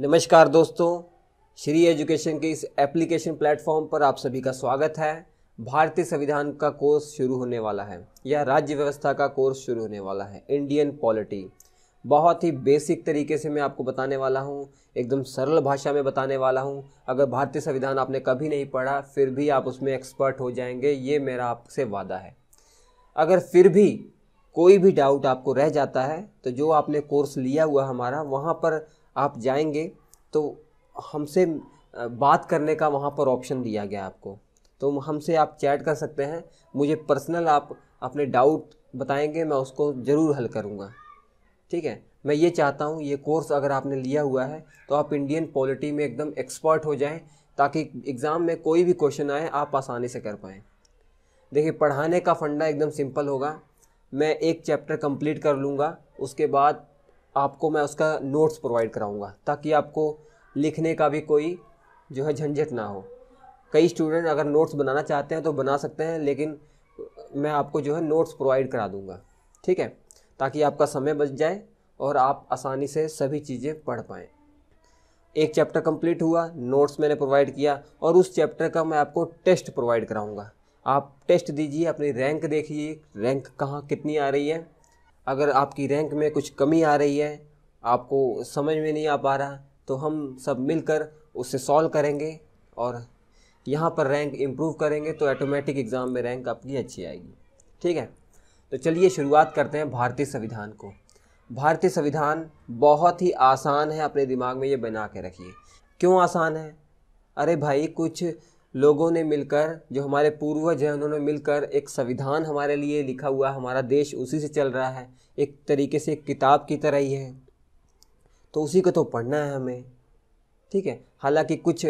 नमस्कार दोस्तों श्री एजुकेशन के इस एप्लीकेशन प्लेटफॉर्म पर आप सभी का स्वागत है भारतीय संविधान का कोर्स शुरू होने वाला है या राज्य व्यवस्था का कोर्स शुरू होने वाला है इंडियन पॉलिटी बहुत ही बेसिक तरीके से मैं आपको बताने वाला हूँ एकदम सरल भाषा में बताने वाला हूँ अगर भारतीय संविधान आपने कभी नहीं पढ़ा फिर भी आप उसमें एक्सपर्ट हो जाएंगे ये मेरा आपसे वादा है अगर फिर भी कोई भी डाउट आपको रह जाता है तो जो आपने कोर्स लिया हुआ हमारा वहाँ पर आप जाएंगे तो हमसे बात करने का वहाँ पर ऑप्शन दिया गया आपको तो हमसे आप चैट कर सकते हैं मुझे पर्सनल आप अपने डाउट बताएंगे मैं उसको ज़रूर हल करूँगा ठीक है मैं ये चाहता हूँ ये कोर्स अगर आपने लिया हुआ है तो आप इंडियन पॉलिटी में एकदम एक्सपर्ट हो जाएं ताकि एग्ज़ाम में कोई भी क्वेश्चन आए आप आसानी से कर पाएँ देखिए पढ़ाने का फंडा एकदम सिंपल होगा मैं एक चैप्टर कंप्लीट कर लूँगा उसके बाद आपको मैं उसका नोट्स प्रोवाइड कराऊँगा ताकि आपको लिखने का भी कोई जो है झंझट ना हो कई स्टूडेंट अगर नोट्स बनाना चाहते हैं तो बना सकते हैं लेकिन मैं आपको जो है नोट्स प्रोवाइड करा दूँगा ठीक है ताकि आपका समय बच जाए और आप आसानी से सभी चीज़ें पढ़ पाएँ एक चैप्टर कंप्लीट हुआ नोट्स मैंने प्रोवाइड किया और उस चैप्टर का मैं आपको टेस्ट प्रोवाइड कराऊँगा आप टेस्ट दीजिए अपनी रैंक देखिए रैंक कहाँ कितनी आ रही है अगर आपकी रैंक में कुछ कमी आ रही है आपको समझ में नहीं आ पा रहा तो हम सब मिलकर उसे सॉल्व करेंगे और यहाँ पर रैंक इम्प्रूव करेंगे तो ऑटोमेटिक एग्ज़ाम में रैंक आपकी अच्छी आएगी ठीक है तो चलिए शुरुआत करते हैं भारतीय संविधान को भारतीय संविधान बहुत ही आसान है अपने दिमाग में ये बना के रखिए क्यों आसान है अरे भाई कुछ लोगों ने मिलकर जो हमारे पूर्वज हैं उन्होंने मिलकर एक संविधान हमारे लिए लिखा हुआ हमारा देश उसी से चल रहा है एक तरीके से किताब की तरह ही है तो उसी को तो पढ़ना है हमें ठीक है हालांकि कुछ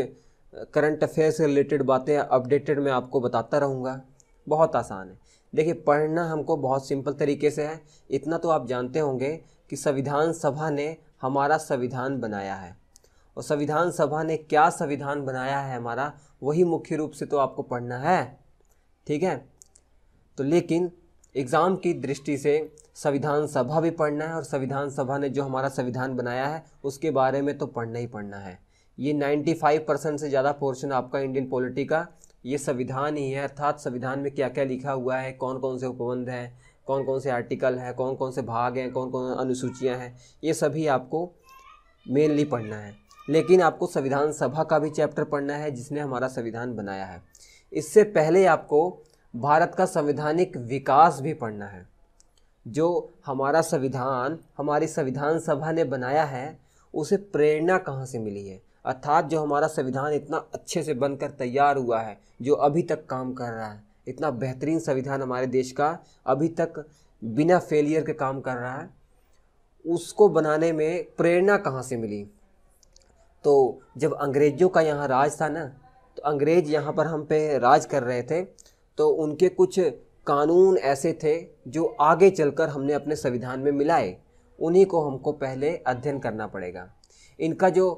करंट अफेयर से रिलेटेड बातें अपडेटेड मैं आपको बताता रहूँगा बहुत आसान है देखिए पढ़ना हमको बहुत सिंपल तरीके से है इतना तो आप जानते होंगे कि संविधान सभा ने हमारा संविधान बनाया है और संविधान सभा ने क्या संविधान बनाया है हमारा वही मुख्य रूप से तो आपको पढ़ना है ठीक है तो लेकिन एग्ज़ाम की दृष्टि से संविधान सभा भी पढ़ना है और संविधान सभा ने जो हमारा संविधान बनाया है उसके बारे में तो पढ़ना ही पढ़ना है ये 95 परसेंट से ज़्यादा पोर्शन आपका इंडियन पॉलिटी का ये संविधान ही है अर्थात संविधान में क्या क्या लिखा हुआ है कौन कौन से उपबंध हैं कौन कौन से आर्टिकल हैं कौन कौन से भाग हैं कौन कौन अनुसूचियाँ हैं ये सभी आपको मेनली पढ़ना है लेकिन आपको संविधान सभा का भी चैप्टर पढ़ना है जिसने हमारा संविधान बनाया है इससे पहले आपको भारत का संवैधानिक विकास भी पढ़ना है जो हमारा संविधान हमारी संविधान सभा ने बनाया है उसे प्रेरणा कहाँ से मिली है अर्थात जो हमारा संविधान इतना अच्छे से बनकर तैयार हुआ है जो अभी तक काम कर रहा है इतना बेहतरीन संविधान हमारे देश का अभी तक बिना फेलियर के काम कर रहा है उसको बनाने में प्रेरणा कहाँ से मिली तो जब अंग्रेज़ों का यहाँ राज था ना तो अंग्रेज़ यहाँ पर हम पे राज कर रहे थे तो उनके कुछ कानून ऐसे थे जो आगे चलकर हमने अपने संविधान में मिलाए उन्हीं को हमको पहले अध्ययन करना पड़ेगा इनका जो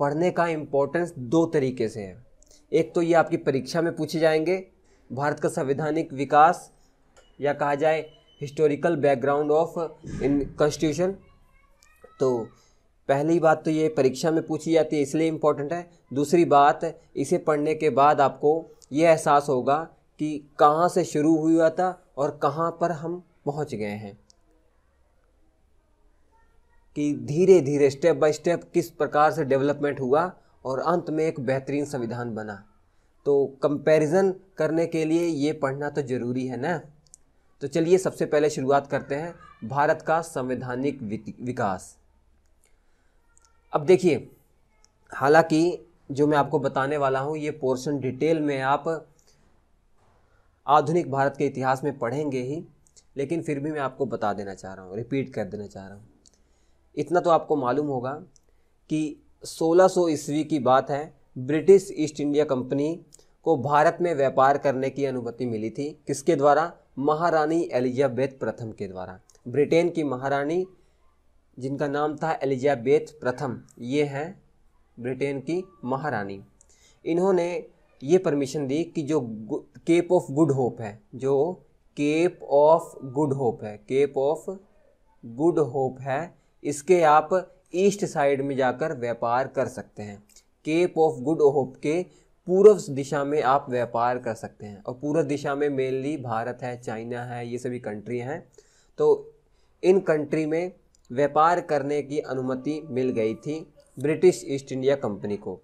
पढ़ने का इम्पोर्टेंस दो तरीके से है एक तो ये आपकी परीक्षा में पूछे जाएंगे भारत का संवैधानिक विकास या कहा जाए historical background of in constitution तो पहली बात तो ये परीक्षा में पूछी जाती है इसलिए इम्पोर्टेंट है दूसरी बात इसे पढ़ने के बाद आपको ये एहसास होगा कि कहाँ से शुरू हुआ था और कहाँ पर हम पहुँच गए हैं कि धीरे धीरे स्टेप बाय स्टेप किस प्रकार से डेवलपमेंट हुआ और अंत में एक बेहतरीन संविधान बना तो कंपैरिजन करने के लिए ये पढ़ना तो ज़रूरी है ना तो चलिए सबसे पहले शुरुआत करते हैं भारत का संवैधानिक विकास अब देखिए हालांकि जो मैं आपको बताने वाला हूँ ये पोर्शन डिटेल में आप आधुनिक भारत के इतिहास में पढ़ेंगे ही लेकिन फिर भी मैं आपको बता देना चाह रहा हूँ रिपीट कर देना चाह रहा हूँ इतना तो आपको मालूम होगा कि 1600 सौ ईस्वी की बात है ब्रिटिश ईस्ट इंडिया कंपनी को भारत में व्यापार करने की अनुमति मिली थी किसके द्वारा महारानी एलिजाबेथ प्रथम के द्वारा ब्रिटेन की महारानी जिनका नाम था एलिजाबेथ प्रथम ये हैं ब्रिटेन की महारानी इन्होंने ये परमिशन दी कि जो केप ऑफ गुड होप है जो केप ऑफ गुड होप है केप ऑफ गुड होप है इसके आप ईस्ट साइड में जाकर व्यापार कर सकते हैं केप ऑफ गुड होप के पूर्व दिशा में आप व्यापार कर सकते हैं और पूर्व दिशा में मेनली भारत है चाइना है ये सभी कंट्री हैं तो इन कंट्री में व्यापार करने की अनुमति मिल गई थी ब्रिटिश ईस्ट इंडिया कंपनी को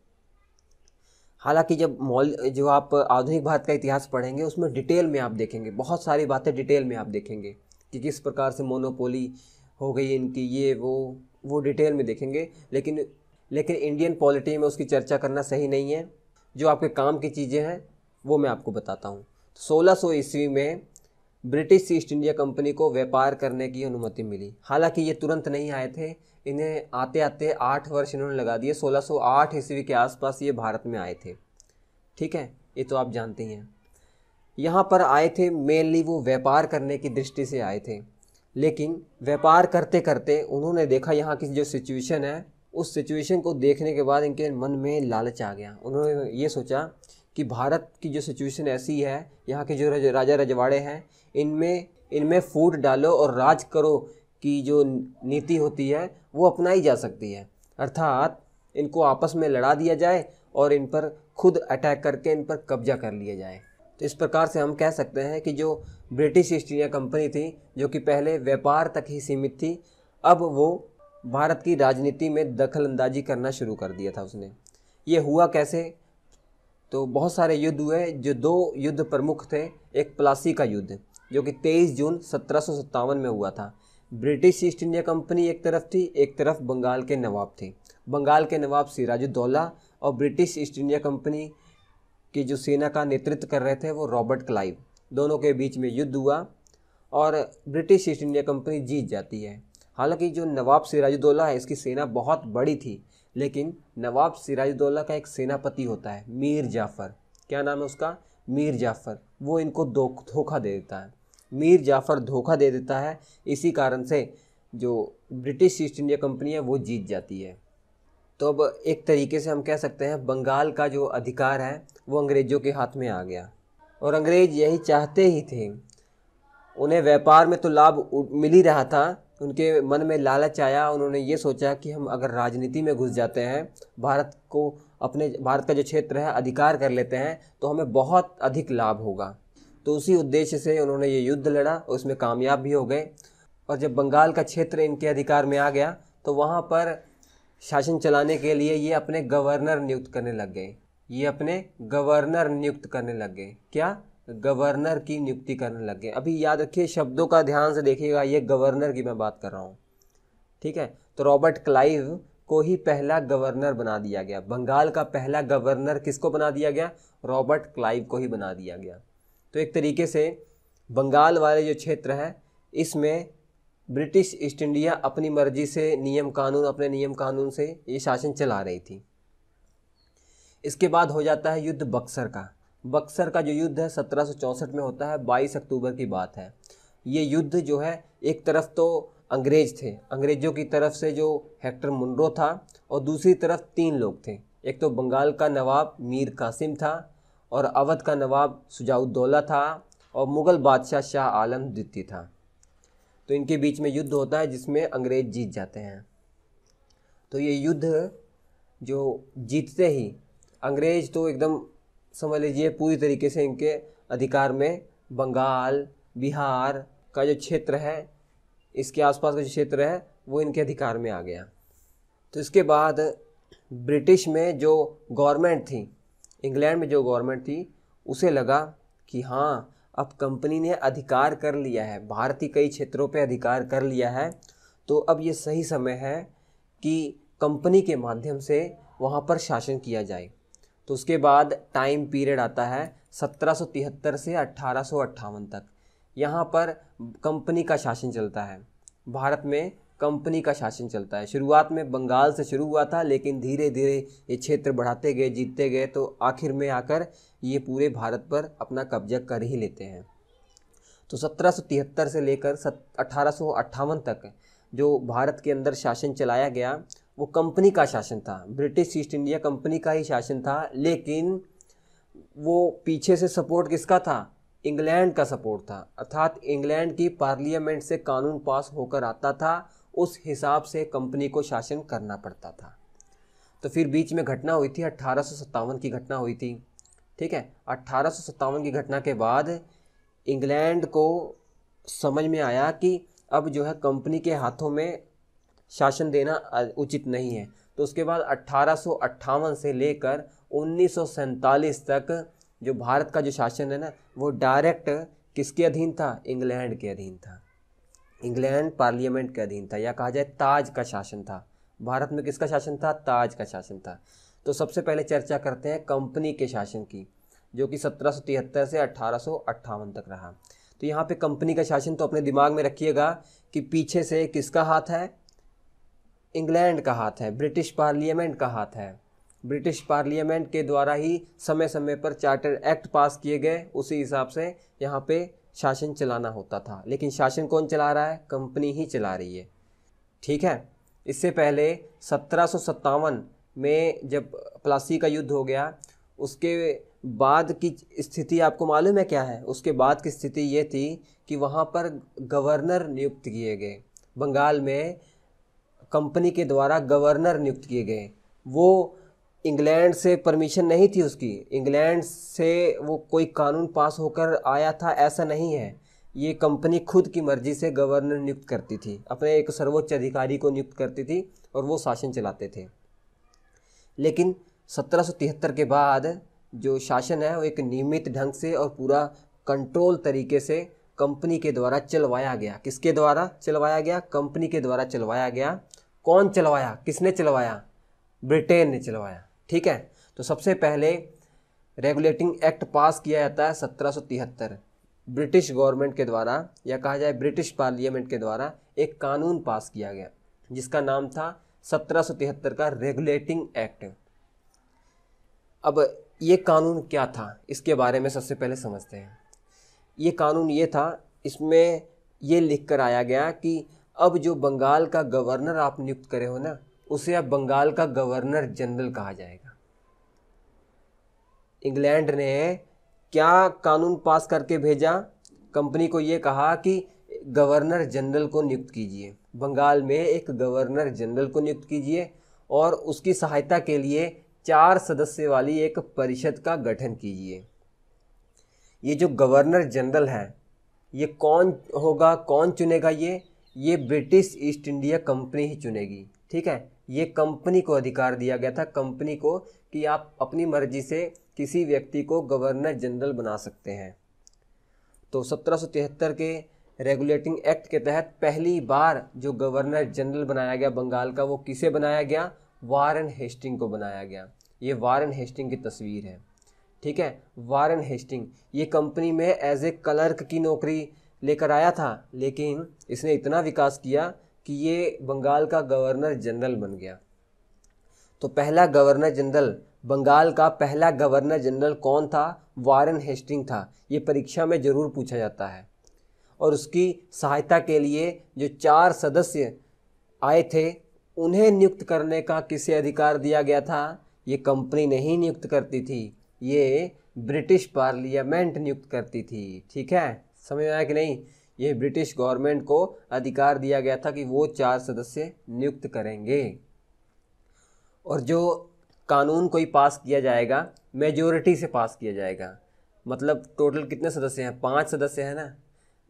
हालांकि जब मॉल जो आप आधुनिक भारत का इतिहास पढ़ेंगे उसमें डिटेल में आप देखेंगे बहुत सारी बातें डिटेल में आप देखेंगे कि किस प्रकार से मोनोपोली हो गई इनकी ये वो वो डिटेल में देखेंगे लेकिन लेकिन इंडियन पॉलिटी में उसकी चर्चा करना सही नहीं है जो आपके काम की चीज़ें हैं वो मैं आपको बताता हूँ सोलह सौ ईस्वी में ब्रिटिश ईस्ट इंडिया कंपनी को व्यापार करने की अनुमति मिली हालांकि ये तुरंत नहीं आए थे इन्हें आते आते आठ वर्ष इन्होंने लगा दिए 1608 ईस्वी के आसपास ये भारत में आए थे ठीक है ये तो आप जानते ही हैं यहाँ पर आए थे मेनली वो व्यापार करने की दृष्टि से आए थे लेकिन व्यापार करते करते उन्होंने देखा यहाँ की जो सिचुएशन है उस सिचुएशन को देखने के बाद इनके मन में लालच आ गया उन्होंने ये सोचा कि भारत की जो सिचुएशन ऐसी है यहाँ के जो राजा रजवाड़े हैं इनमें इनमें फूट डालो और राज करो की जो नीति होती है वो अपनाई जा सकती है अर्थात इनको आपस में लड़ा दिया जाए और इन पर खुद अटैक करके इन पर कब्जा कर लिया जाए तो इस प्रकार से हम कह सकते हैं कि जो ब्रिटिश ईस्ट इंडिया कंपनी थी जो कि पहले व्यापार तक ही सीमित थी अब वो भारत की राजनीति में दखल अंदाजी करना शुरू कर दिया था उसने ये हुआ कैसे तो बहुत सारे युद्ध हुए जो दो युद्ध प्रमुख थे एक प्लासी का युद्ध जो कि 23 जून सत्रह में हुआ था ब्रिटिश ईस्ट इंडिया कंपनी एक तरफ थी एक तरफ बंगाल के नवाब थे बंगाल के नवाब सिराजुद्दौला और ब्रिटिश ईस्ट इंडिया कंपनी की जो सेना का नेतृत्व कर रहे थे वो रॉबर्ट क्लाइव दोनों के बीच में युद्ध हुआ और ब्रिटिश ईस्ट इंडिया कंपनी जीत जाती है हालांकि जो नवाब सिराजुद्दौला है इसकी सेना बहुत बड़ी थी लेकिन नवाब सिराजुद्दौला का एक सेनापति होता है मीर जाफ़र क्या नाम है उसका मीर जाफ़र वो इनको धोखा दे देता है मीर जाफ़र धोखा दे देता है इसी कारण से जो ब्रिटिश ईस्ट इंडिया कंपनी है वो जीत जाती है तो अब एक तरीके से हम कह सकते हैं बंगाल का जो अधिकार है वो अंग्रेज़ों के हाथ में आ गया और अंग्रेज़ यही चाहते ही थे उन्हें व्यापार में तो लाभ मिल ही रहा था उनके मन में लालच आया उन्होंने ये सोचा कि हम अगर राजनीति में घुस जाते हैं भारत को अपने भारत का जो क्षेत्र है अधिकार कर लेते हैं तो हमें बहुत अधिक लाभ होगा तो उसी उद्देश्य से उन्होंने ये युद्ध लड़ा और उसमें कामयाब भी हो गए और जब बंगाल का क्षेत्र इनके अधिकार में आ गया तो वहाँ पर शासन चलाने के लिए ये अपने गवर्नर नियुक्त करने लग गए ये अपने गवर्नर नियुक्त करने लग गए क्या गवर्नर की नियुक्ति करने लग गए अभी याद रखिए शब्दों का ध्यान से देखिएगा ये गवर्नर की मैं बात कर रहा हूँ ठीक है तो रॉबर्ट क्लाइव को ही पहला गवर्नर बना दिया गया बंगाल का पहला गवर्नर किसको बना दिया गया रॉबर्ट क्लाइव को ही बना दिया गया तो एक तरीके से बंगाल वाले जो क्षेत्र है इसमें ब्रिटिश ईस्ट इंडिया अपनी मर्जी से नियम कानून अपने नियम कानून से ये शासन चला रही थी इसके बाद हो जाता है युद्ध बक्सर का बक्सर का जो युद्ध है सत्रह में होता है बाईस अक्टूबर की बात है ये युद्ध जो है एक तरफ तो अंग्रेज थे अंग्रेजों की तरफ से जो हेक्टर मुंडो था और दूसरी तरफ तीन लोग थे एक तो बंगाल का नवाब मीर कासिम था और अवध का नवाब सुजाउद्दौला था और मुग़ल बादशाह शाह आलम द्वितीय था तो इनके बीच में युद्ध होता है जिसमें अंग्रेज जीत जाते हैं तो ये युद्ध जो जीतते ही अंग्रेज तो एकदम समझ लीजिए पूरी तरीके से इनके अधिकार में बंगाल बिहार का जो क्षेत्र है इसके आसपास का जो क्षेत्र है वो इनके अधिकार में आ गया तो इसके बाद ब्रिटिश में जो गवर्नमेंट थी इंग्लैंड में जो गवर्नमेंट थी उसे लगा कि हाँ अब कंपनी ने अधिकार कर लिया है भारतीय कई क्षेत्रों पे अधिकार कर लिया है तो अब ये सही समय है कि कंपनी के माध्यम से वहाँ पर शासन किया जाए तो उसके बाद टाइम पीरियड आता है सत्रह से अट्ठारह तक यहाँ पर कंपनी का शासन चलता है भारत में कंपनी का शासन चलता है शुरुआत में बंगाल से शुरू हुआ था लेकिन धीरे धीरे ये क्षेत्र बढ़ाते गए जीतते गए तो आखिर में आकर ये पूरे भारत पर अपना कब्जा कर ही लेते हैं तो सत्रह से लेकर अठारह तक जो भारत के अंदर शासन चलाया गया वो कंपनी का शासन था ब्रिटिश ईस्ट इंडिया कंपनी का ही शासन था लेकिन वो पीछे से सपोर्ट किसका था इंग्लैंड का सपोर्ट था अर्थात इंग्लैंड की पार्लियामेंट से कानून पास होकर आता था उस हिसाब से कंपनी को शासन करना पड़ता था तो फिर बीच में घटना हुई थी अट्ठारह की घटना हुई थी ठीक है अट्ठारह की घटना के बाद इंग्लैंड को समझ में आया कि अब जो है कंपनी के हाथों में शासन देना उचित नहीं है तो उसके बाद अट्ठारह से लेकर उन्नीस तक जो भारत का जो शासन है ना वो डायरेक्ट किसके अधीन था इंग्लैंड के अधीन था इंग्लैंड पार्लियामेंट के अधीन था या कहा जाए ताज का शासन था भारत में किसका शासन था ताज का शासन था तो सबसे पहले चर्चा करते हैं कंपनी के शासन की जो कि सत्रह से अठारह तक रहा तो यहाँ पे कंपनी का शासन तो अपने दिमाग में रखिएगा कि पीछे से किसका हाथ है इंग्लैंड का हाथ है ब्रिटिश पार्लियामेंट का हाथ है ब्रिटिश पार्लियामेंट के द्वारा ही समय समय पर चार्टर एक्ट पास किए गए उसी हिसाब से यहाँ पे शासन चलाना होता था लेकिन शासन कौन चला रहा है कंपनी ही चला रही है ठीक है इससे पहले सत्रह में जब प्लासी का युद्ध हो गया उसके बाद की स्थिति आपको मालूम है क्या है उसके बाद की स्थिति ये थी कि वहाँ पर गवर्नर नियुक्त किए गए बंगाल में कंपनी के द्वारा गवर्नर नियुक्त किए गए वो इंग्लैंड से परमिशन नहीं थी उसकी इंग्लैंड से वो कोई कानून पास होकर आया था ऐसा नहीं है ये कंपनी खुद की मर्जी से गवर्नर नियुक्त करती थी अपने एक सर्वोच्च अधिकारी को नियुक्त करती थी और वो शासन चलाते थे लेकिन 1773 के बाद जो शासन है वो एक नियमित ढंग से और पूरा कंट्रोल तरीके से कंपनी के द्वारा चलवाया गया किसके द्वारा चलवाया गया कंपनी के द्वारा चलवाया गया कौन चलवाया किसने चलवाया ब्रिटेन ने चलवाया ठीक है तो सबसे पहले रेगुलेटिंग एक्ट पास किया जाता है सत्रह ब्रिटिश गवर्नमेंट के द्वारा या कहा जाए ब्रिटिश पार्लियामेंट के द्वारा एक कानून पास किया गया जिसका नाम था सत्रह का रेगुलेटिंग एक्ट अब ये कानून क्या था इसके बारे में सबसे पहले समझते हैं ये कानून ये था इसमें ये लिख कर आया गया कि अब जो बंगाल का गवर्नर आप नियुक्त करे हो ना उसे अब बंगाल का गवर्नर जनरल कहा जाएगा इंग्लैंड ने क्या कानून पास करके भेजा कंपनी को यह कहा कि गवर्नर जनरल को नियुक्त कीजिए बंगाल में एक गवर्नर जनरल को नियुक्त कीजिए और उसकी सहायता के लिए चार सदस्य वाली एक परिषद का गठन कीजिए ये जो गवर्नर जनरल है ये कौन होगा कौन चुनेगा ये ये ब्रिटिश ईस्ट इंडिया कंपनी ही चुनेगी ठीक है ये कंपनी को अधिकार दिया गया था कंपनी को कि आप अपनी मर्जी से किसी व्यक्ति को गवर्नर जनरल बना सकते हैं तो सत्रह के रेगुलेटिंग एक्ट के तहत पहली बार जो गवर्नर जनरल बनाया गया बंगाल का वो किसे बनाया गया वारन हेस्टिंग को बनाया गया ये वारन हेस्टिंग की तस्वीर है ठीक है वारन हेस्टिंग ये कंपनी में एज ए क्लर्क की नौकरी लेकर आया था लेकिन इसने इतना विकास किया कि ये बंगाल का गवर्नर जनरल बन गया तो पहला गवर्नर जनरल बंगाल का पहला गवर्नर जनरल कौन था वारन हेस्टिंग था ये परीक्षा में ज़रूर पूछा जाता है और उसकी सहायता के लिए जो चार सदस्य आए थे उन्हें नियुक्त करने का किसे अधिकार दिया गया था ये कंपनी नहीं नियुक्त करती थी ये ब्रिटिश पार्लियामेंट नियुक्त करती थी ठीक है समझ में आया कि नहीं ये ब्रिटिश गवर्नमेंट को अधिकार दिया गया था कि वो चार सदस्य नियुक्त करेंगे और जो कानून कोई पास किया जाएगा मेजोरिटी से पास किया जाएगा मतलब टोटल कितने सदस्य हैं पाँच सदस्य हैं ना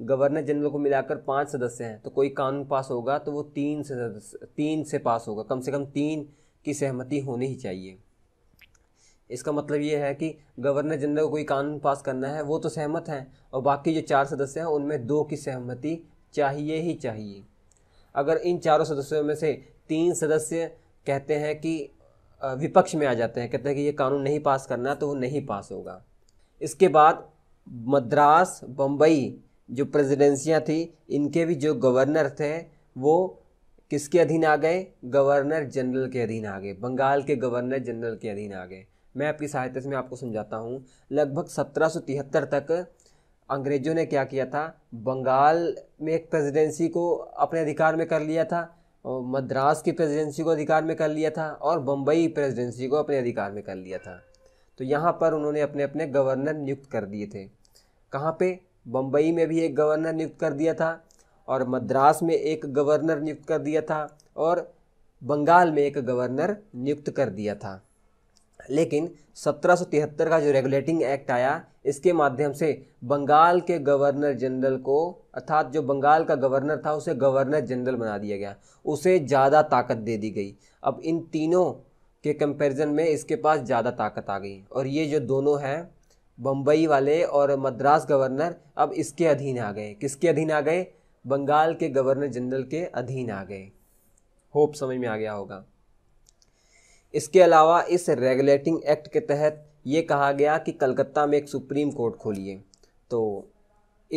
गवर्नर जनरल को मिलाकर पाँच सदस्य हैं तो कोई कानून पास होगा तो वो तीन से सदस्य तीन से पास होगा कम से कम तीन की सहमति होनी ही चाहिए इसका मतलब ये है कि गवर्नर जनरल को कोई कानून पास करना है वो तो सहमत हैं और बाकी जो चार सदस्य हैं उनमें दो की सहमति चाहिए ही चाहिए अगर इन चारों सदस्यों में से तीन सदस्य कहते हैं कि विपक्ष में आ जाते हैं कहते हैं कि ये कानून नहीं पास करना तो वो नहीं पास होगा इसके बाद मद्रास बम्बई जो प्रेजिडेंसियाँ थी इनके भी जो गवर्नर थे वो किसके अधीन आ गए गवर्नर जनरल के अधीन आ गए बंगाल के गवर्नर जनरल के अधीन आ गए मैं आपकी सहायता से मैं आपको समझाता हूँ लगभग सत्रह तक अंग्रेज़ों ने क्या किया था बंगाल में एक प्रेसिडेंसी को अपने अधिकार में कर लिया था और मद्रास की प्रेसिडेंसी को अधिकार में कर लिया था और बम्बई प्रेसिडेंसी को अपने अधिकार में कर लिया था तो यहाँ पर उन्होंने अपने अपने गवर्नर नियुक्त कर दिए थे कहाँ पे बम्बई में भी एक गवर्नर नियुक्त कर दिया था और मद्रास में एक गवर्नर नियुक्त कर दिया था और बंगाल में एक गवर्नर नियुक्त कर दिया था लेकिन 1773 का जो रेगुलेटिंग एक्ट आया इसके माध्यम से बंगाल के गवर्नर जनरल को अर्थात जो बंगाल का गवर्नर था उसे गवर्नर जनरल बना दिया गया उसे ज़्यादा ताकत दे दी गई अब इन तीनों के कंपैरिजन में इसके पास ज़्यादा ताकत आ गई और ये जो दोनों हैं बम्बई वाले और मद्रास गवर्नर अब इसके अधीन आ गए किसके अधीन आ गए बंगाल के गवर्नर जनरल के अधीन आ गए होप समझ में आ गया होगा इसके अलावा इस रेगुलेटिंग एक्ट के तहत ये कहा गया कि कलकत्ता में एक सुप्रीम कोर्ट खोलिए तो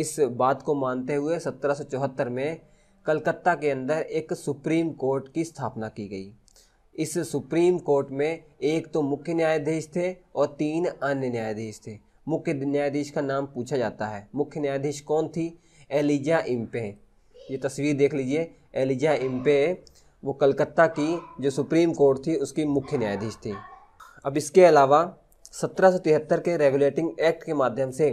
इस बात को मानते हुए सत्रह में कलकत्ता के अंदर एक सुप्रीम कोर्ट की स्थापना की गई इस सुप्रीम कोर्ट में एक तो मुख्य न्यायाधीश थे और तीन अन्य न्यायाधीश थे मुख्य न्यायाधीश का नाम पूछा जाता है मुख्य न्यायाधीश कौन थी एलिजा इम्पे ये तस्वीर देख लीजिए एलिजा इम्पे वो कलकत्ता की जो सुप्रीम कोर्ट थी उसकी मुख्य न्यायाधीश थी अब इसके अलावा सत्रह के रेगुलेटिंग एक्ट के माध्यम से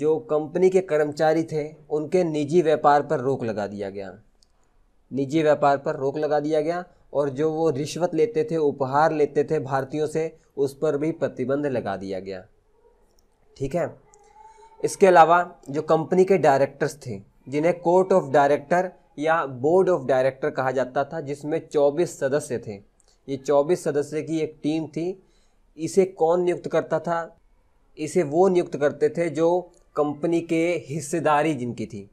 जो कंपनी के कर्मचारी थे उनके निजी व्यापार पर रोक लगा दिया गया निजी व्यापार पर रोक लगा दिया गया और जो वो रिश्वत लेते थे उपहार लेते थे भारतीयों से उस पर भी प्रतिबंध लगा दिया गया ठीक है इसके अलावा जो कंपनी के डायरेक्टर्स थे जिन्हें कोर्ट ऑफ डायरेक्टर या बोर्ड ऑफ डायरेक्टर कहा जाता था जिसमें 24 सदस्य थे ये 24 सदस्य की एक टीम थी इसे कौन नियुक्त करता था इसे वो नियुक्त करते थे जो कंपनी के हिस्सेदारी जिनकी थी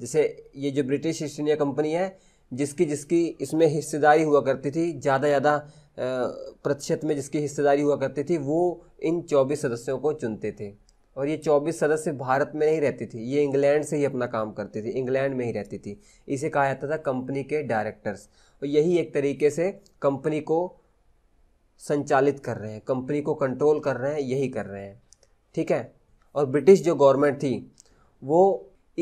जैसे ये जो ब्रिटिश ईस्ट इंडिया कंपनी है जिसकी जिसकी इसमें हिस्सेदारी हुआ करती थी ज़्यादा ज़्यादा प्रतिशत में जिसकी हिस्सेदारी हुआ करती थी वो इन चौबीस सदस्यों को चुनते थे और ये 24 सदस्य भारत में नहीं रहती थी ये इंग्लैंड से ही अपना काम करती थी इंग्लैंड में ही रहती थी इसे कहा जाता था कंपनी के डायरेक्टर्स और यही एक तरीके से कंपनी को संचालित कर रहे हैं कंपनी को कंट्रोल कर रहे हैं यही कर रहे हैं ठीक है और ब्रिटिश जो गवर्नमेंट थी वो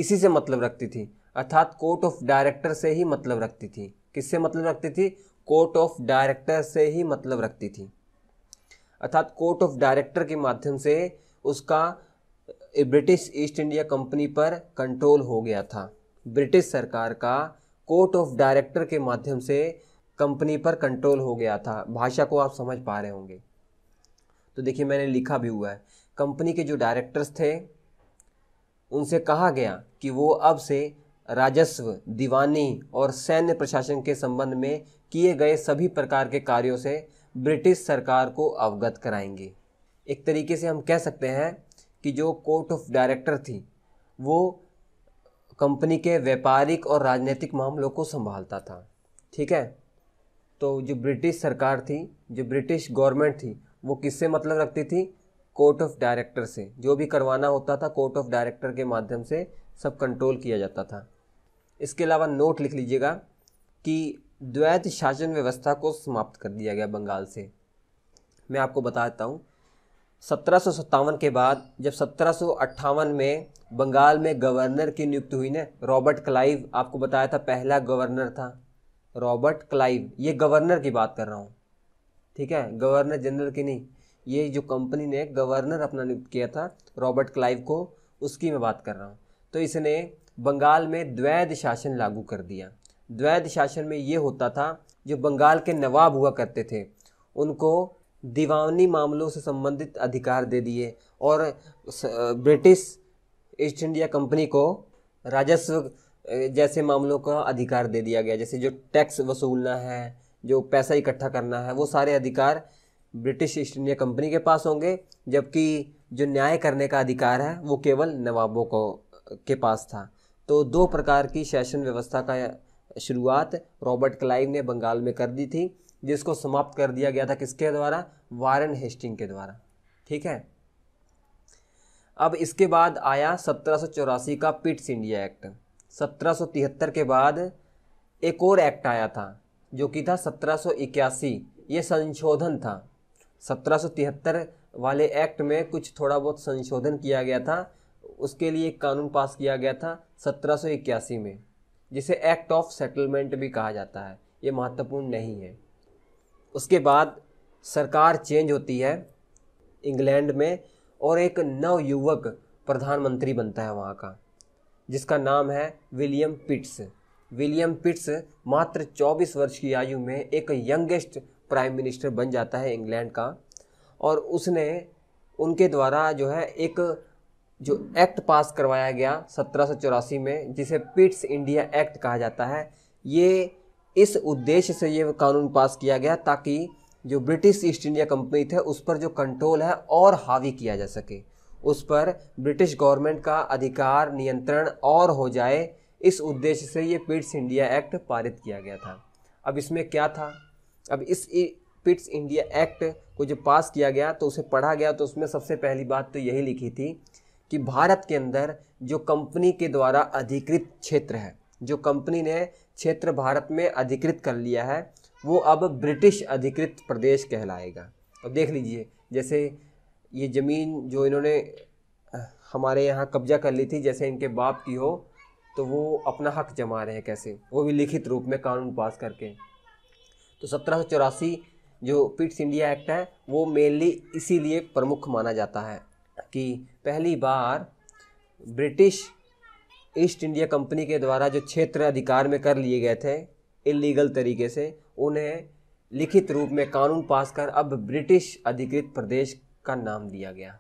इसी से मतलब रखती थी अर्थात कोर्ट ऑफ डायरेक्टर से ही मतलब रखती थी किससे मतलब रखती थी कोर्ट ऑफ डायरेक्टर से ही मतलब रखती थी अर्थात कोर्ट ऑफ डायरेक्टर के माध्यम से उसका ब्रिटिश ईस्ट इंडिया कंपनी पर कंट्रोल हो गया था ब्रिटिश सरकार का कोर्ट ऑफ डायरेक्टर के माध्यम से कंपनी पर कंट्रोल हो गया था भाषा को आप समझ पा रहे होंगे तो देखिए मैंने लिखा भी हुआ है कंपनी के जो डायरेक्टर्स थे उनसे कहा गया कि वो अब से राजस्व दीवानी और सैन्य प्रशासन के संबंध में किए गए सभी प्रकार के कार्यों से ब्रिटिश सरकार को अवगत कराएंगे एक तरीके से हम कह सकते हैं कि जो कोर्ट ऑफ डायरेक्टर थी वो कंपनी के व्यापारिक और राजनीतिक मामलों को संभालता था ठीक है तो जो ब्रिटिश सरकार थी जो ब्रिटिश गवर्नमेंट थी वो किससे मतलब रखती थी कोर्ट ऑफ डायरेक्टर से जो भी करवाना होता था कोर्ट ऑफ डायरेक्टर के माध्यम से सब कंट्रोल किया जाता था इसके अलावा नोट लिख लीजिएगा कि द्वैत शासन व्यवस्था को समाप्त कर दिया गया बंगाल से मैं आपको बताता हूँ सत्रह के बाद जब सत्रह में बंगाल में गवर्नर की नियुक्ति हुई ना रॉबर्ट क्लाइव आपको बताया था पहला गवर्नर था रॉबर्ट क्लाइव ये गवर्नर की बात कर रहा हूँ ठीक है गवर्नर जनरल की नहीं ये जो कंपनी ने गवर्नर अपना नियुक्त किया था रॉबर्ट क्लाइव को उसकी मैं बात कर रहा हूँ तो इसने बंगाल में द्वैध शासन लागू कर दिया द्वैध शासन में ये होता था जो बंगाल के नवाब हुआ करते थे उनको दीवानी मामलों से संबंधित अधिकार दे दिए और ब्रिटिश ईस्ट इंडिया कंपनी को राजस्व जैसे मामलों का अधिकार दे दिया गया जैसे जो टैक्स वसूलना है जो पैसा इकट्ठा करना है वो सारे अधिकार ब्रिटिश ईस्ट इंडिया कंपनी के पास होंगे जबकि जो न्याय करने का अधिकार है वो केवल नवाबों को के पास था तो दो प्रकार की शासन व्यवस्था का शुरुआत रॉबर्ट क्लाइव ने बंगाल में कर दी थी जिसको समाप्त कर दिया गया था किसके द्वारा वारन हेस्टिंग के द्वारा ठीक है अब इसके बाद आया सत्रह का पिट्स इंडिया एक्ट सत्रह के बाद एक और एक्ट आया था जो कि था सत्रह ये संशोधन था सत्रह वाले एक्ट में कुछ थोड़ा बहुत संशोधन किया गया था उसके लिए एक कानून पास किया गया था सत्रह में जिसे एक्ट ऑफ सेटलमेंट भी कहा जाता है ये महत्वपूर्ण नहीं है उसके बाद सरकार चेंज होती है इंग्लैंड में और एक नवयुवक प्रधानमंत्री बनता है वहाँ का जिसका नाम है विलियम पिट्स विलियम पिट्स मात्र 24 वर्ष की आयु में एक यंगेस्ट प्राइम मिनिस्टर बन जाता है इंग्लैंड का और उसने उनके द्वारा जो है एक जो एक्ट पास करवाया गया सत्रह में जिसे पिट्स इंडिया एक्ट कहा जाता है ये इस उद्देश्य से ये कानून पास किया गया ताकि जो ब्रिटिश ईस्ट इंडिया कंपनी थे उस पर जो कंट्रोल है और हावी किया जा सके उस पर ब्रिटिश गवर्नमेंट का अधिकार नियंत्रण और हो जाए इस उद्देश्य से ये पिट्स इंडिया एक्ट पारित किया गया था अब इसमें क्या था अब इस पिट्स इंडिया एक्ट को जब पास किया गया तो उसे पढ़ा गया तो उसमें सबसे पहली बात तो यही लिखी थी कि भारत के अंदर जो कंपनी के द्वारा अधिकृत क्षेत्र है जो कंपनी ने क्षेत्र भारत में अधिकृत कर लिया है वो अब ब्रिटिश अधिकृत प्रदेश कहलाएगा अब देख लीजिए जैसे ये ज़मीन जो इन्होंने हमारे यहाँ कब्जा कर ली थी जैसे इनके बाप की हो तो वो अपना हक जमा रहे हैं कैसे वो भी लिखित रूप में कानून पास करके तो सत्रह जो पिट्स इंडिया एक्ट है वो मेनली इसीलिए प्रमुख माना जाता है कि पहली बार ब्रिटिश ईस्ट इंडिया कंपनी के द्वारा जो क्षेत्र अधिकार में कर लिए गए थे इलीगल तरीके से उन्हें लिखित रूप में कानून पास कर अब ब्रिटिश अधिकृत प्रदेश का नाम दिया गया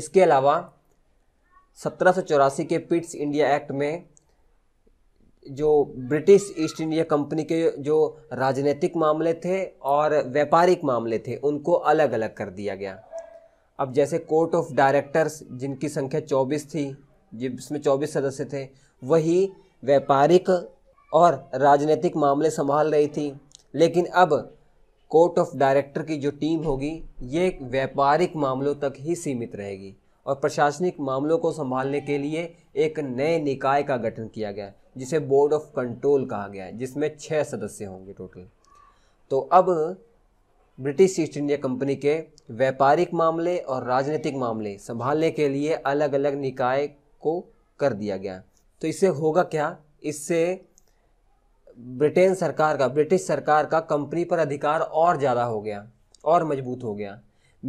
इसके अलावा सत्रह के पिट्स इंडिया एक्ट में जो ब्रिटिश ईस्ट इंडिया कंपनी के जो राजनीतिक मामले थे और व्यापारिक मामले थे उनको अलग अलग कर दिया गया अब जैसे कोर्ट ऑफ डायरेक्टर्स जिनकी संख्या 24 थी जिसमें 24 सदस्य थे वही व्यापारिक और राजनीतिक मामले संभाल रही थी लेकिन अब कोर्ट ऑफ डायरेक्टर की जो टीम होगी ये व्यापारिक मामलों तक ही सीमित रहेगी और प्रशासनिक मामलों को संभालने के लिए एक नए निकाय का गठन किया गया जिसे बोर्ड ऑफ कंट्रोल कहा गया है जिसमें छः सदस्य होंगे टोटल तो अब ब्रिटिश ईस्ट इंडिया कंपनी के व्यापारिक मामले और राजनीतिक मामले संभालने के लिए अलग अलग निकाय को कर दिया गया तो इससे होगा क्या इससे ब्रिटेन सरकार का ब्रिटिश सरकार का कंपनी पर अधिकार और ज़्यादा हो गया और मजबूत हो गया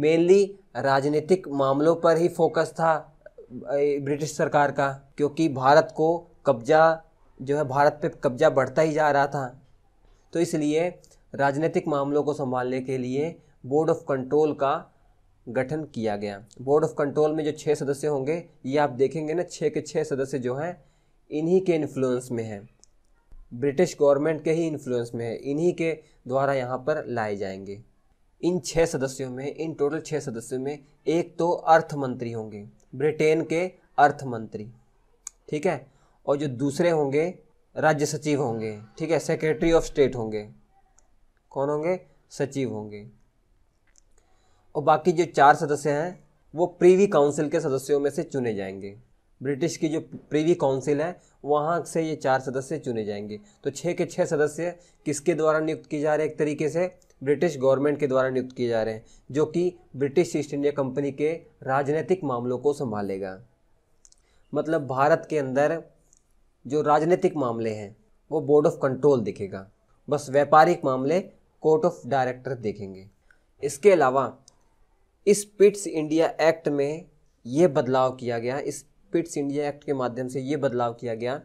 मेनली राजनीतिक मामलों पर ही फोकस था ब्रिटिश सरकार का क्योंकि भारत को कब्जा जो है भारत पे कब्जा बढ़ता ही जा रहा था तो इसलिए राजनीतिक मामलों को संभालने के लिए बोर्ड ऑफ कंट्रोल का गठन किया गया बोर्ड ऑफ कंट्रोल में जो छः सदस्य होंगे ये आप देखेंगे ना छः के छः सदस्य जो हैं इन्हीं के इन्फ्लुएंस में हैं ब्रिटिश गवर्नमेंट के ही इन्फ्लुएंस में है इन्हीं के द्वारा यहाँ पर लाए जाएंगे इन छः सदस्यों में इन टोटल छः सदस्यों में एक तो अर्थ मंत्री होंगे ब्रिटेन के अर्थ मंत्री ठीक है और जो दूसरे होंगे राज्य सचिव होंगे ठीक है सेक्रेटरी ऑफ स्टेट होंगे कौन होंगे सचिव होंगे और बाकी जो चार सदस्य हैं वो प्रीवी काउंसिल के सदस्यों में से चुने जाएंगे ब्रिटिश की जो प्रीवी काउंसिल है वहाँ से ये चार सदस्य चुने जाएंगे तो छः के छः सदस्य किसके द्वारा नियुक्त किए जा रहे हैं एक तरीके से ब्रिटिश गवर्नमेंट के द्वारा नियुक्त किए जा रहे हैं जो कि ब्रिटिश ईस्ट इंडिया कंपनी के राजनीतिक मामलों को संभालेगा मतलब भारत के अंदर जो राजनीतिक मामले हैं वो बोर्ड ऑफ कंट्रोल देखेगा बस व्यापारिक मामले कोर्ट ऑफ डायरेक्टर देखेंगे इसके अलावा इस पिट्स इंडिया एक्ट में ये बदलाव किया गया इस पिट्स इंडिया एक्ट के माध्यम से ये बदलाव किया गया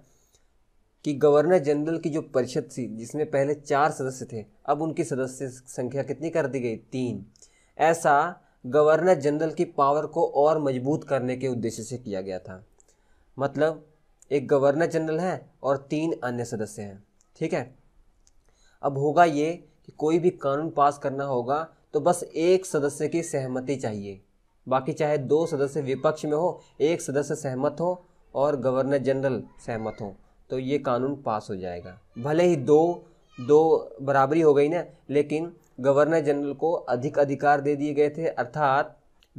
कि गवर्नर जनरल की जो परिषद थी जिसमें पहले चार सदस्य थे अब उनकी सदस्य संख्या कितनी कर दी गई तीन ऐसा गवर्नर जनरल की पावर को और मजबूत करने के उद्देश्य से किया गया था मतलब एक गवर्नर जनरल है और तीन अन्य सदस्य हैं ठीक है अब होगा ये कि कोई भी कानून पास करना होगा तो बस एक सदस्य की सहमति चाहिए बाकी चाहे दो सदस्य विपक्ष में हो एक सदस्य सहमत हो और गवर्नर जनरल सहमत हो तो ये कानून पास हो जाएगा भले ही दो दो बराबरी हो गई ना लेकिन गवर्नर जनरल को अधिक अधिकार दे दिए गए थे अर्थात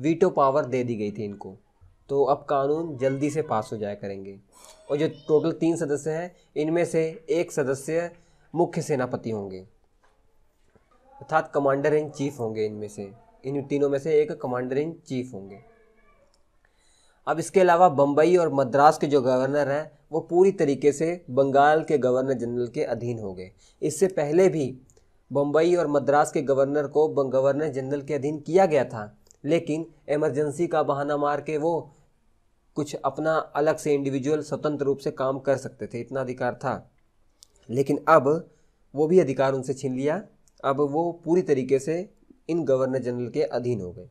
वीटो पावर दे दी गई थी इनको तो अब कानून जल्दी से पास हो जाया करेंगे और जो टोटल तीन सदस्य हैं इनमें से एक सदस्य मुख्य सेनापति होंगे अर्थात कमांडर इन चीफ होंगे इनमें से इन तीनों में से एक कमांडर इन चीफ होंगे अब इसके अलावा बम्बई और मद्रास के जो गवर्नर हैं वो पूरी तरीके से बंगाल के गवर्नर जनरल के अधीन हो गए इससे पहले भी बम्बई और मद्रास के गवर्नर को गवर्नर जनरल के अधीन किया गया था लेकिन एमरजेंसी का बहाना मार के वो कुछ अपना अलग से इंडिविजुअल स्वतंत्र रूप से काम कर सकते थे इतना अधिकार था लेकिन अब वो भी अधिकार उनसे छीन लिया अब वो पूरी तरीके से इन गवर्नर जनरल के अधीन हो गए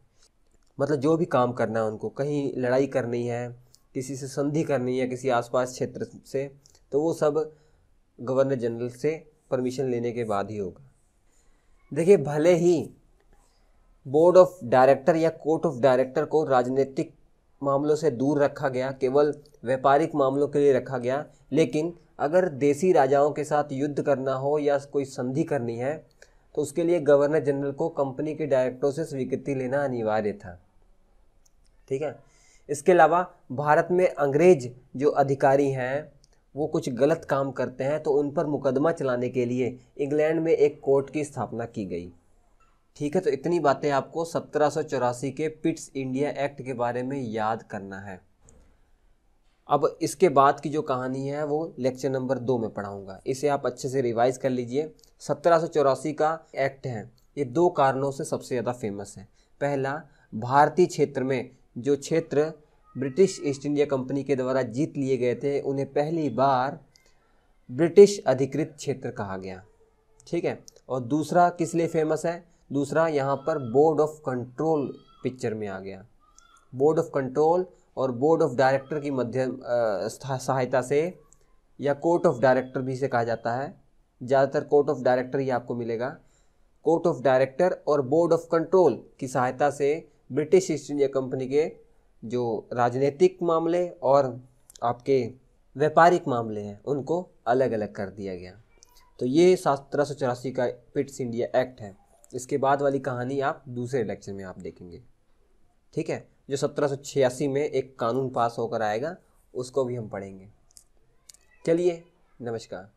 मतलब जो भी काम करना है उनको कहीं लड़ाई करनी है किसी से संधि करनी है किसी आसपास क्षेत्र से तो वो सब गवर्नर जनरल से परमिशन लेने के बाद ही होगा देखिए भले ही बोर्ड ऑफ डायरेक्टर या कोर्ट ऑफ डायरेक्टर को राजनीतिक मामलों से दूर रखा गया केवल व्यापारिक मामलों के लिए रखा गया लेकिन अगर देसी राजाओं के साथ युद्ध करना हो या कोई संधि करनी है तो उसके लिए गवर्नर जनरल को कंपनी के डायरेक्टरों से स्वीकृति लेना अनिवार्य था ठीक है इसके अलावा भारत में अंग्रेज जो अधिकारी हैं वो कुछ गलत काम करते हैं तो उन पर मुकदमा चलाने के लिए इंग्लैंड में एक कोर्ट की स्थापना की गई ठीक है तो इतनी बातें आपको सत्रह के पिट्स इंडिया एक्ट के बारे में याद करना है अब इसके बाद की जो कहानी है वो लेक्चर नंबर दो में पढ़ाऊँगा इसे आप अच्छे से रिवाइज़ कर लीजिए सत्रह का एक्ट है ये दो कारणों से सबसे ज़्यादा फेमस है पहला भारतीय क्षेत्र में जो क्षेत्र ब्रिटिश ईस्ट इंडिया कंपनी के द्वारा जीत लिए गए थे उन्हें पहली बार ब्रिटिश अधिकृत क्षेत्र कहा गया ठीक है और दूसरा किस लिए फेमस है दूसरा यहाँ पर बोर्ड ऑफ कंट्रोल पिक्चर में आ गया बोर्ड ऑफ कंट्रोल और बोर्ड ऑफ डायरेक्टर की मध्यम सहायता से या कोर्ट ऑफ डायरेक्टर भी से कहा जाता है ज़्यादातर कोर्ट ऑफ डायरेक्टर ही आपको मिलेगा कोर्ट ऑफ डायरेक्टर और बोर्ड ऑफ कंट्रोल की सहायता से ब्रिटिश ईस्ट इंडिया कंपनी के जो राजनीतिक मामले और आपके व्यापारिक मामले हैं उनको अलग अलग कर दिया गया तो ये सत्रह सौ चौरासी का पिट्स इंडिया एक्ट है इसके बाद वाली कहानी आप दूसरे लेक्चर में आप देखेंगे ठीक है जो सत्रह में एक कानून पास होकर आएगा उसको भी हम पढ़ेंगे चलिए नमस्कार